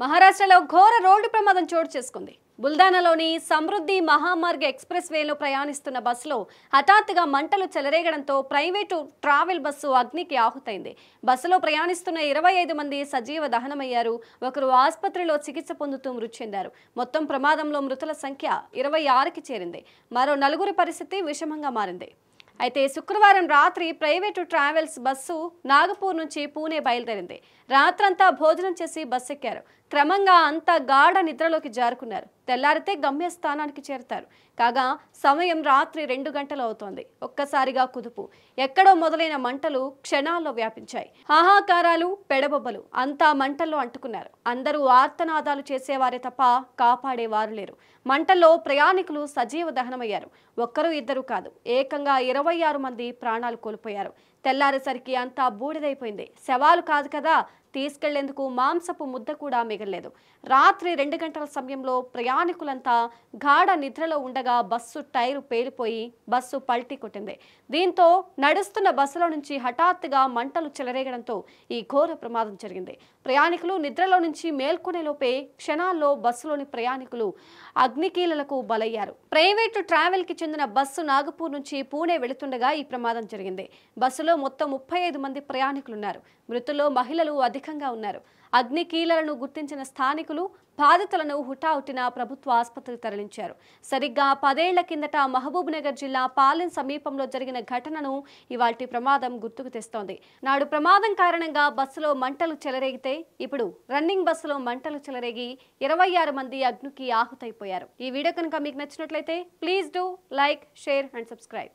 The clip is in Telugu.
మహారాష్ట్రలో ఘోర రోడ్డు ప్రమాదం చోటు చేసుకుంది బుల్దానలోని సమృద్ధి మహామార్గ ఎక్స్ప్రెస్ వేలో ప్రయాణిస్తున్న బస్సులో హఠాత్తుగా మంటలు చెలరేగడంతో ప్రైవేటు ట్రావెల్ బస్సు అగ్నికి ఆహుతైంది బస్సులో ప్రయాణిస్తున్న ఇరవై మంది సజీవ దహనమయ్యారు ఒకరు ఆసుపత్రిలో చికిత్స పొందుతూ మృతి చెందారు మొత్తం ప్రమాదంలో మృతుల సంఖ్య ఇరవై ఆరుకి చేరింది మరో నలుగురి పరిస్థితి విషమంగా మారింది అయితే శుక్రవారం రాత్రి ప్రైవేటు ట్రావెల్స్ బస్సు నాగపూర్ నుంచి పూణే బయలుదేరింది రాత్రంతా భోజనం చేసి బస్సు ఎక్కారు క్రమంగా అంతా గాఢ నిద్రలోకి జారుకున్నారు తెల్లారితే గమ్యస్థానానికి చేరతారు కాగా సమయం రాత్రి రెండు గంటలు అవుతోంది ఒక్కసారిగా కుదుపు ఎక్కడో మొదలైన మంటలు క్షణాల్లో వ్యాపించాయి హాహాకారాలు పెడబొబ్బలు అంతా మంటల్లో అంటుకున్నారు అందరూ ఆర్తనాదాలు చేసేవారే తప్ప కాపాడేవారు లేరు మంటల్లో ప్రయాణికులు సజీవ దహనమయ్యారు ఒక్కరు ఇద్దరు కాదు ఏకంగా ఇరవై ఆరు మంది ప్రాణాలు కోల్పోయారు తెల్లారేసరికి అంతా బూడిదైపోయింది శవాలు కాదు కదా తీసుకెళ్లేందుకు మాంసపు ముద్ద కూడా మిగలలేదు రాత్రి రెండు గంటల సమయంలో ప్రయాణికులంతా గాఢ నిద్రలో ఉండగా బస్సు టైరు పేలిపోయి బస్సు పల్టీ కొట్టింది దీంతో నడుస్తున్న బస్సులో నుంచి హఠాత్తుగా మంటలు చెలరేగడంతో ఈ ఘోర ప్రమాదం జరిగింది ప్రయాణికులు నిద్రలో నుంచి మేల్కొనేలోపే క్షణాల్లో బస్సులోని ప్రయాణికులు అగ్నికీలలకు బలయ్యారు ప్రైవేటు ట్రావెల్ కి చెందిన బస్సు నాగపూర్ నుంచి పూణే వెళుతుండగా ఈ ప్రమాదం జరిగింది బస్సులో మొత్తం ముప్పై ఐదు మంది ప్రయాణికులున్నారు మృతుల్లో మహిళలు అధికంగా ఉన్నారు అగ్ని కీలలను గుర్తించిన స్థానికులు బాధితులను హుటాహుటిన ప్రభుత్వ ఆసుపత్రికి తరలించారు సరిగ్గా పదేళ్ల కిందట మహబూబ్నగర్ జిల్లా పాలెం సమీపంలో జరిగిన ఘటనను ఇవాటి ప్రమాదం గుర్తుకు తెస్తోంది నాడు ప్రమాదం కారణంగా బస్సులో మంటలు చెలరేగితే ఇప్పుడు రన్నింగ్ బస్సులో మంటలు చెలరేగి ఇరవై ఆరు మంది అగ్నికి ఆహుతైపోయారు ఈ వీడియో కనుక మీకు నచ్చినట్లయితే please do like share and subscribe